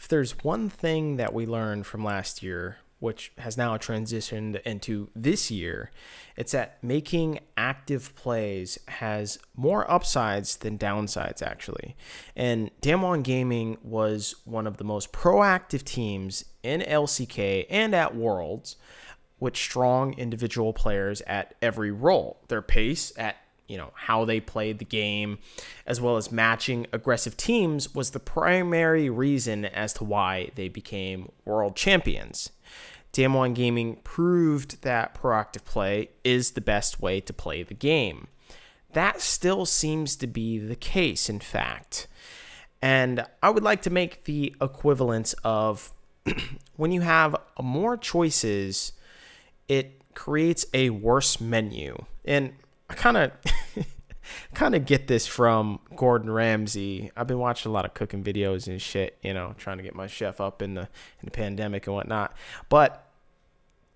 if there's one thing that we learned from last year, which has now transitioned into this year, it's that making active plays has more upsides than downsides, actually. And Damwon Gaming was one of the most proactive teams in LCK and at Worlds with strong individual players at every role. Their pace at you know how they played the game as well as matching aggressive teams was the primary reason as to why they became world champions Damwon Gaming proved that proactive play is the best way to play the game. That still seems to be the case, in fact. And I would like to make the equivalence of when you have more choices, it creates a worse menu. And I kind of kind of get this from Gordon Ramsay. I've been watching a lot of cooking videos and shit, you know, trying to get my chef up in the in the pandemic and whatnot. But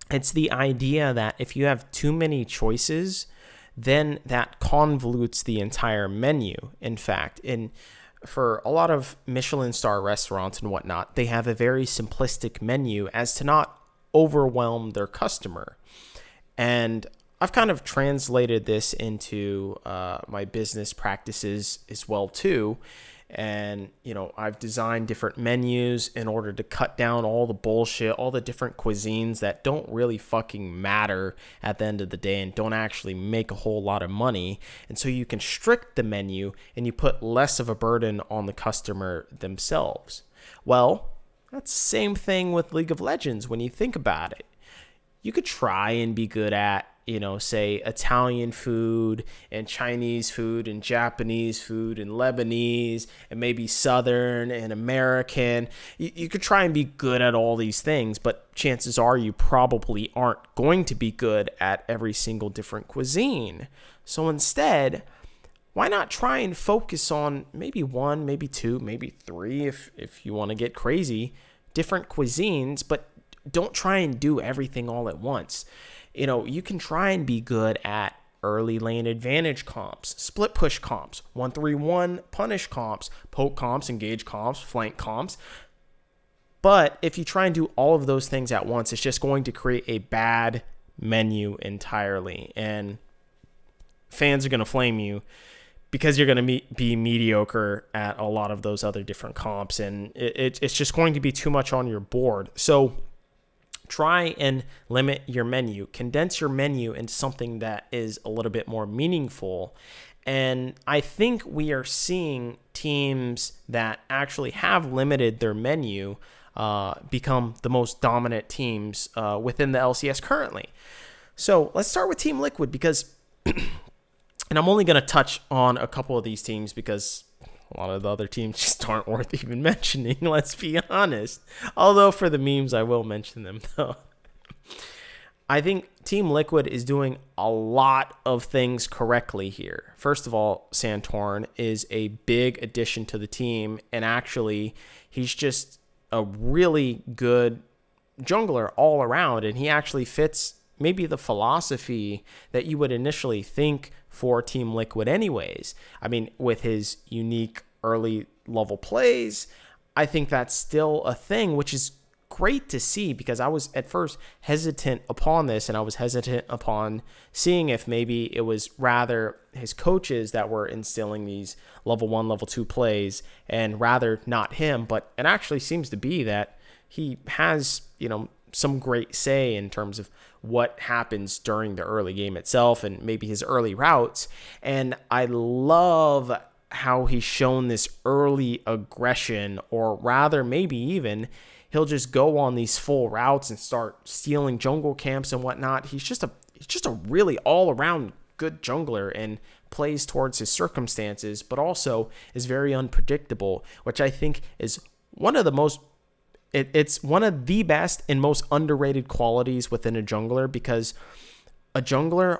it's the idea that if you have too many choices, then that convolutes the entire menu. In fact, in for a lot of Michelin star restaurants and whatnot, they have a very simplistic menu as to not overwhelm their customer. And I've kind of translated this into uh, my business practices as well too. And you know, I've designed different menus in order to cut down all the bullshit, all the different cuisines that don't really fucking matter at the end of the day and don't actually make a whole lot of money. And so you constrict the menu and you put less of a burden on the customer themselves. Well, that's the same thing with League of Legends when you think about it. You could try and be good at you know, say Italian food and Chinese food and Japanese food and Lebanese and maybe Southern and American. You, you, could try and be good at all these things, but chances are you probably aren't going to be good at every single different cuisine. So instead, why not try and focus on maybe one, maybe two, maybe three if, if you want to get crazy, different cuisines, but don't try and do everything all at once you know, you can try and be good at early lane advantage comps, split push comps, 131 punish comps, poke comps, engage comps, flank comps. But if you try and do all of those things at once, it's just going to create a bad menu entirely. And fans are going to flame you because you're going to be mediocre at a lot of those other different comps. And it, it, it's just going to be too much on your board. So, try and limit your menu, condense your menu into something that is a little bit more meaningful. And I think we are seeing teams that actually have limited their menu uh, become the most dominant teams uh, within the LCS currently. So let's start with Team Liquid because, and I'm only going to touch on a couple of these teams because a lot of the other teams just aren't worth even mentioning, let's be honest. Although for the memes, I will mention them though. I think Team Liquid is doing a lot of things correctly here. First of all, Santorn is a big addition to the team, and actually, he's just a really good jungler all around, and he actually fits maybe the philosophy that you would initially think for Team Liquid, anyways. I mean, with his unique early level plays, I think that's still a thing, which is great to see because I was at first hesitant upon this and I was hesitant upon seeing if maybe it was rather his coaches that were instilling these level one, level two plays and rather not him. But it actually seems to be that he has, you know, some great say in terms of what happens during the early game itself and maybe his early routes. And I love how he's shown this early aggression, or rather, maybe even he'll just go on these full routes and start stealing jungle camps and whatnot. He's just a he's just a really all around good jungler and plays towards his circumstances, but also is very unpredictable, which I think is one of the most it, it's one of the best and most underrated qualities within a jungler because a jungler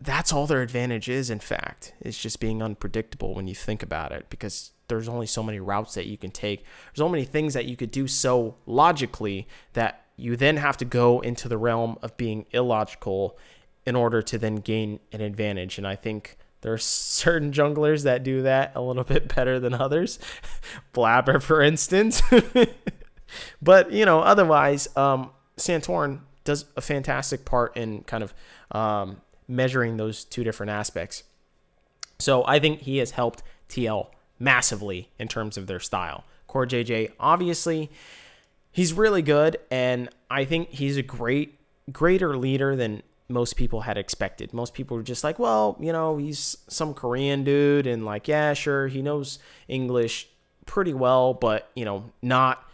that's all their advantage is in fact is just being unpredictable when you think about it because there's only so many routes that you can take there's so many things that you could do so logically that you then have to go into the realm of being illogical in order to then gain an advantage and i think there are certain junglers that do that a little bit better than others blabber for instance but you know, otherwise, um, Santorin does a fantastic part in kind of um, measuring those two different aspects. So I think he has helped TL massively in terms of their style. Core JJ, obviously, he's really good, and I think he's a great, greater leader than most people had expected. Most people were just like, well, you know, he's some Korean dude, and like, yeah, sure, he knows English pretty well, but you know, not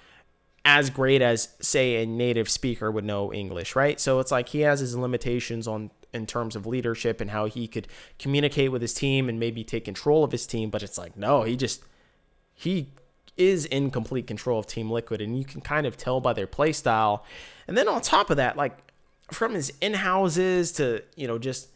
as great as say a native speaker would know English, right? So it's like he has his limitations on in terms of leadership and how he could communicate with his team and maybe take control of his team, but it's like no, he just he is in complete control of Team Liquid and you can kind of tell by their play style. And then on top of that, like from his in-houses to, you know, just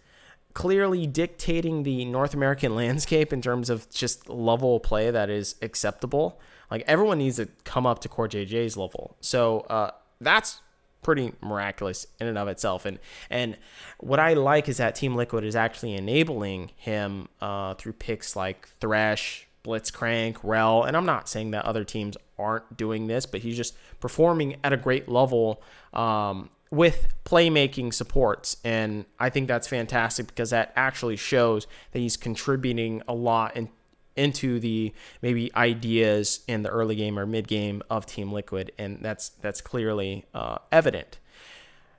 clearly dictating the North American landscape in terms of just level play that is acceptable. Like everyone needs to come up to Core JJ's level. So uh, that's pretty miraculous in and of itself. And and what I like is that Team Liquid is actually enabling him uh, through picks like Thresh, Blitzcrank, Rel. And I'm not saying that other teams aren't doing this, but he's just performing at a great level. Um, with playmaking supports. And I think that's fantastic because that actually shows that he's contributing a lot and into the maybe ideas in the early game or mid game of Team Liquid, and that's that's clearly uh, evident.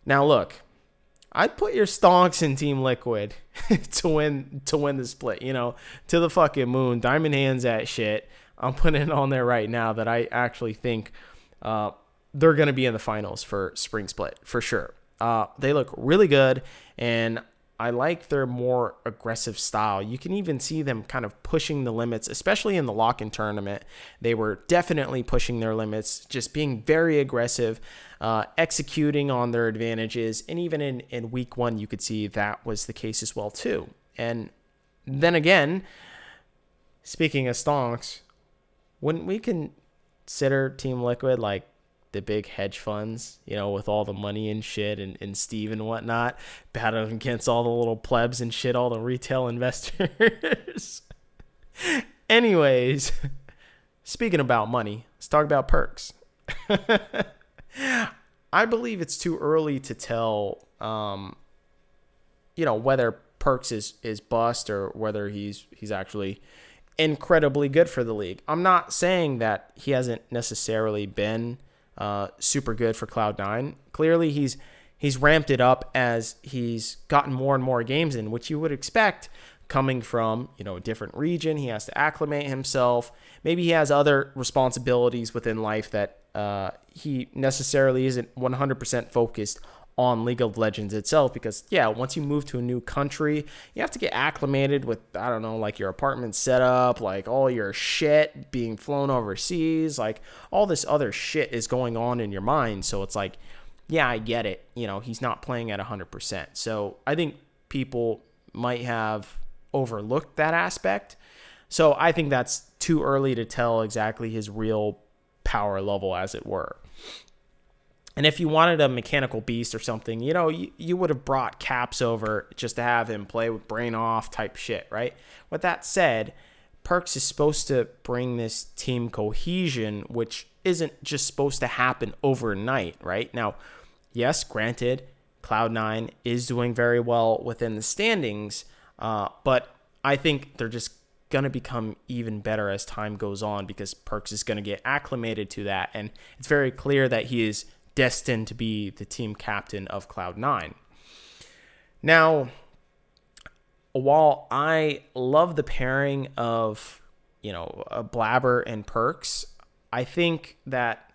Now, look, I'd put your stonks in Team Liquid to win to win the split. You know, to the fucking moon. Diamond hands at shit. I'm putting it on there right now that I actually think uh, they're going to be in the finals for spring split for sure. Uh, they look really good, and I like their more aggressive style. You can even see them kind of pushing the limits, especially in the lock in tournament. They were definitely pushing their limits, just being very aggressive, uh, executing on their advantages. And even in, in week one, you could see that was the case as well, too. And then again, speaking of stonks, wouldn't we consider Team Liquid like the big hedge funds, you know, with all the money and shit and, and Steve and whatnot, battling against all the little plebs and shit, all the retail investors. Anyways, speaking about money, let's talk about perks. I believe it's too early to tell, um, you know, whether Perks is is bust or whether he's he's actually incredibly good for the league. I'm not saying that he hasn't necessarily been uh, super good for Cloud9. Clearly, he's he's ramped it up as he's gotten more and more games in, which you would expect coming from you know a different region. He has to acclimate himself. Maybe he has other responsibilities within life that uh, he necessarily isn't 100% focused on League of Legends itself because yeah, once you move to a new country, you have to get acclimated with I don't know, like your apartment setup, like all your shit being flown overseas, like all this other shit is going on in your mind. So it's like, yeah, I get it. You know, he's not playing at 100%. So I think people might have overlooked that aspect. So I think that's too early to tell exactly his real power level as it were. And if you wanted a mechanical beast or something, you know, you, you would have brought Caps over just to have him play with brain off type shit, right? With that said, Perks is supposed to bring this team cohesion, which isn't just supposed to happen overnight, right? Now, yes, granted, Cloud9 is doing very well within the standings, uh, but I think they're just going to become even better as time goes on because Perks is going to get acclimated to that. And it's very clear that he is destined to be the team captain of Cloud9. Now, while I love the pairing of, you know, uh, Blabber and Perks, I think that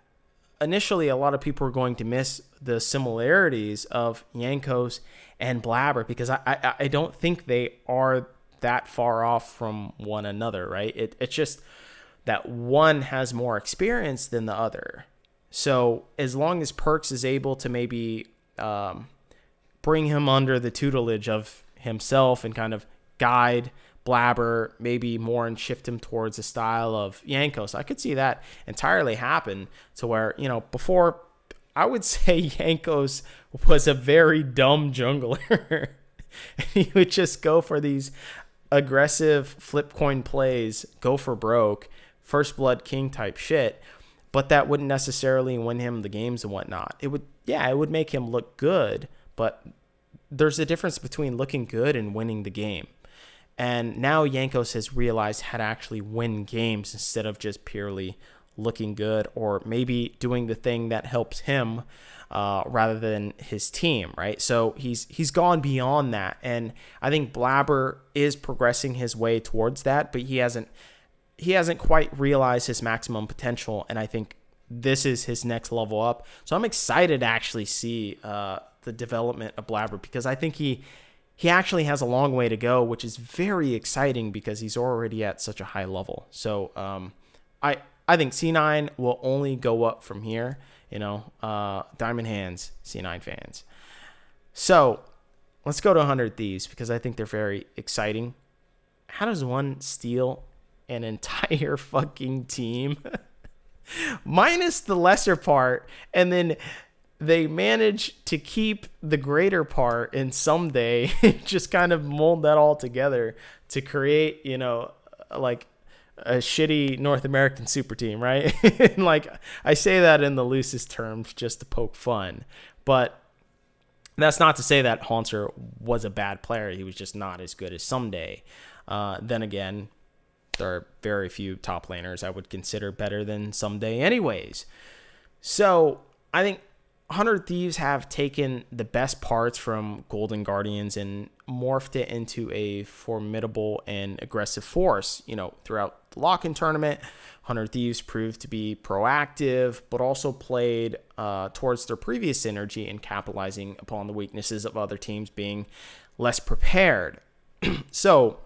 initially a lot of people are going to miss the similarities of Yankos and Blabber because I, I, I don't think they are that far off from one another, right? It, it's just that one has more experience than the other. So as long as Perks is able to maybe um, bring him under the tutelage of himself and kind of guide Blabber maybe more and shift him towards the style of Yanko. So I could see that entirely happen to where, you know, before I would say Yanko's was a very dumb jungler. he would just go for these aggressive flip coin plays, go for broke, first blood king type shit but that wouldn't necessarily win him the games and whatnot. It would, yeah, it would make him look good, but there's a difference between looking good and winning the game. And now Yankos has realized how to actually win games instead of just purely looking good or maybe doing the thing that helps him uh, rather than his team, right? So he's he's gone beyond that, and I think Blabber is progressing his way towards that, but he hasn't he hasn't quite realized his maximum potential, and I think this is his next level up. So I'm excited to actually see uh, the development of Blabber because I think he he actually has a long way to go, which is very exciting because he's already at such a high level. So um, I I think C9 will only go up from here. You know, uh, Diamond Hands C9 fans. So let's go to 100 Thieves because I think they're very exciting. How does one steal an entire fucking team, minus the lesser part, and then they manage to keep the greater part and someday just kind of mold that all together to create, you know, like a shitty North American super team, right? like I say that in the loosest terms just to poke fun, but that's not to say that Haunter was a bad player. He was just not as good as someday. Uh, then again, there are very few top laners I would consider better than someday, anyways. So I think 100 Thieves have taken the best parts from Golden Guardians and morphed it into a formidable and aggressive force. You know, throughout the lock in tournament, 100 Thieves proved to be proactive, but also played uh, towards their previous synergy and capitalizing upon the weaknesses of other teams being less prepared. so,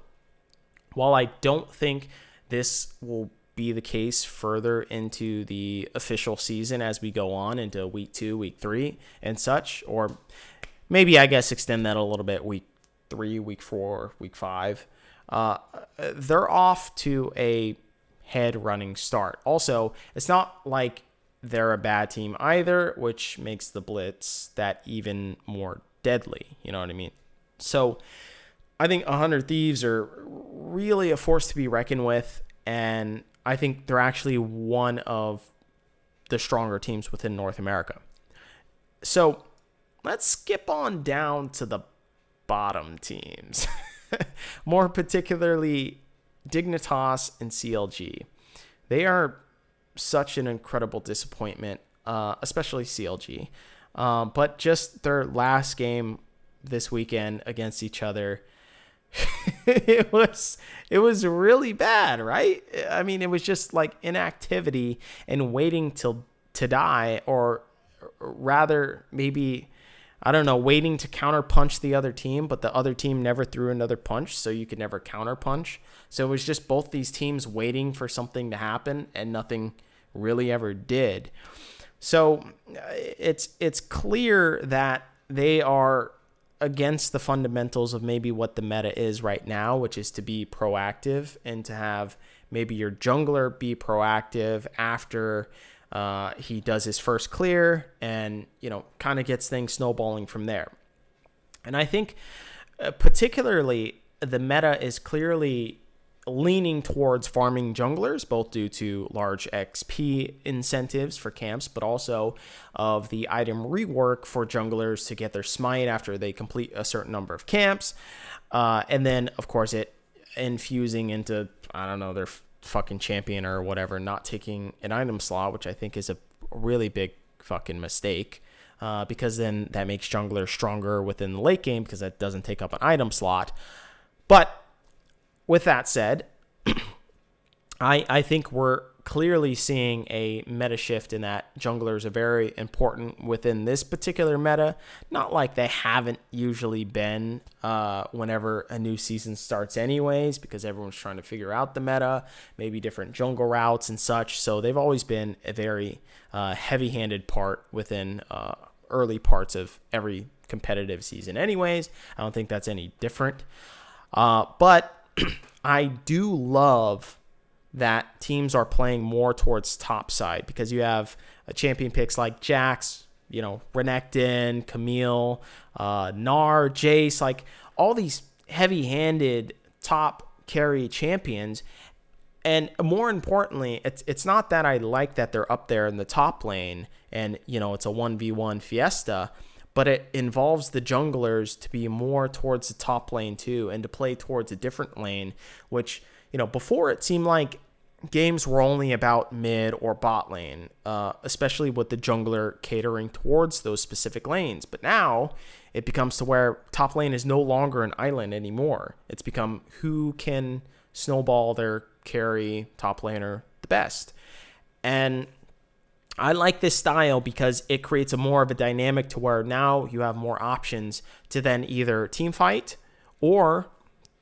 while I don't think this will be the case further into the official season as we go on into week two, week three, and such, or maybe I guess extend that a little bit week three, week four, week five. Uh, they're off to a head running start. Also, it's not like they're a bad team either, which makes the blitz that even more deadly. You know what I mean? So, I think 100 Thieves are really a force to be reckoned with, and I think they're actually one of the stronger teams within North America. So let's skip on down to the bottom teams, more particularly Dignitas and CLG. They are such an incredible disappointment, uh, especially CLG. Um, uh, but just their last game this weekend against each other it was it was really bad, right? I mean, it was just like inactivity and waiting till to die, or rather, maybe I don't know, waiting to counterpunch the other team, but the other team never threw another punch, so you could never counterpunch. So it was just both these teams waiting for something to happen, and nothing really ever did. So uh, it's it's clear that they are against the fundamentals of maybe what the meta is right now, which is to be proactive and to have maybe your jungler be proactive after uh, he does his first clear and, you know, kind of gets things snowballing from there. And I think uh, particularly the meta is clearly leaning towards farming junglers, both due to large XP incentives for camps, but also of the item rework for junglers to get their smite after they complete a certain number of camps. Uh, and then, of course, it infusing into, I don't know, their fucking champion or whatever, not taking an item slot, which I think is a really big fucking mistake. Uh, because then that makes jungler stronger within the late game because that doesn't take up an item slot. But with that said, I I think we're clearly seeing a meta shift in that junglers are very important within this particular meta. Not like they haven't usually been uh, whenever a new season starts, anyways, because everyone's trying to figure out the meta, maybe different jungle routes and such. So they've always been a very uh, heavy handed part within uh, early parts of every competitive season, anyways. I don't think that's any different. Uh, but I do love that teams are playing more towards top side because you have uh, champion picks like Jax, you know, Renekton, Camille, uh, Nar, Jace, like all these heavy handed top carry champions. And more importantly, it's, it's not that I like that they're up there in the top lane and, you know, it's a 1v1 fiesta but it involves the junglers to be more towards the top lane too and to play towards a different lane, which, you know, before it seemed like games were only about mid or bot lane, uh, especially with the jungler catering towards those specific lanes. But now it becomes to where top lane is no longer an island anymore. It's become who can snowball their carry top laner the best. And I like this style because it creates a more of a dynamic to where now you have more options to then either team fight or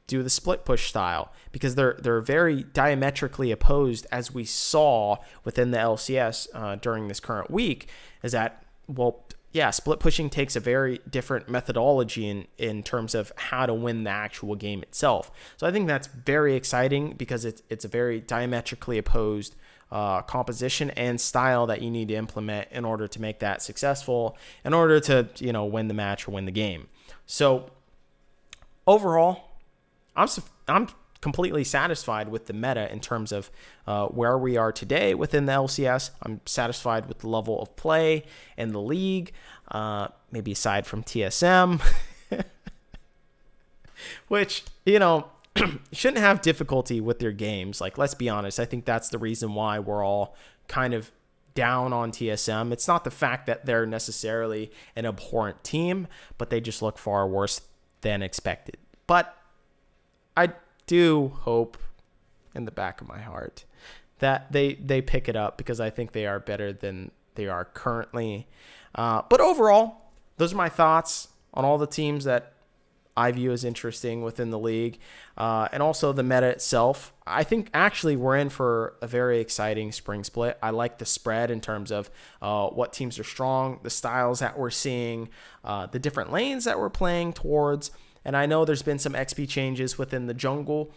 do the split push style because they're they're very diametrically opposed as we saw within the LCS uh, during this current week is that well yeah split pushing takes a very different methodology in in terms of how to win the actual game itself so I think that's very exciting because it's it's a very diametrically opposed uh, composition and style that you need to implement in order to make that successful, in order to you know win the match or win the game. So overall, I'm I'm completely satisfied with the meta in terms of uh, where we are today within the LCS. I'm satisfied with the level of play in the league, uh, maybe aside from TSM. which you know shouldn't have difficulty with their games. Like, let's be honest. I think that's the reason why we're all kind of down on TSM. It's not the fact that they're necessarily an abhorrent team, but they just look far worse than expected. But I do hope in the back of my heart that they they pick it up because I think they are better than they are currently. Uh, but overall, those are my thoughts on all the teams that I view as interesting within the league, uh, and also the meta itself. I think actually we're in for a very exciting spring split. I like the spread in terms of uh, what teams are strong, the styles that we're seeing, uh, the different lanes that we're playing towards. And I know there's been some XP changes within the jungle.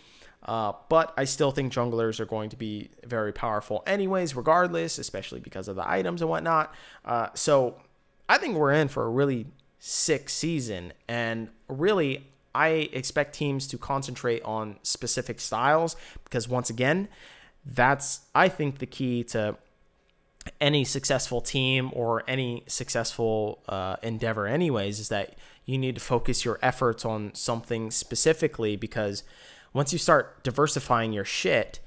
Uh, but I still think junglers are going to be very powerful, anyways, regardless, especially because of the items and whatnot. Uh, so I think we're in for a really sick season. And really, I expect teams to concentrate on specific styles because, once again, that's, I think, the key to any successful team or any successful uh, endeavor, anyways, is that you need to focus your efforts on something specifically because once you start diversifying your shit,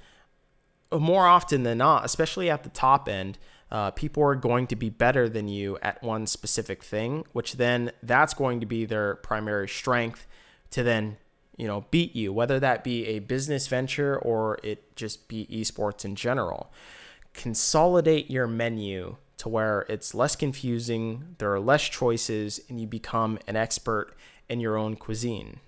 uh, more often than not, especially at the top end, uh, people are going to be better than you at one specific thing, which then that's going to be their primary strength to then you know beat you, whether that be a business venture or it just be esports in general. Consolidate your menu to where it's less confusing, there are less choices, and you become an expert in your own cuisine.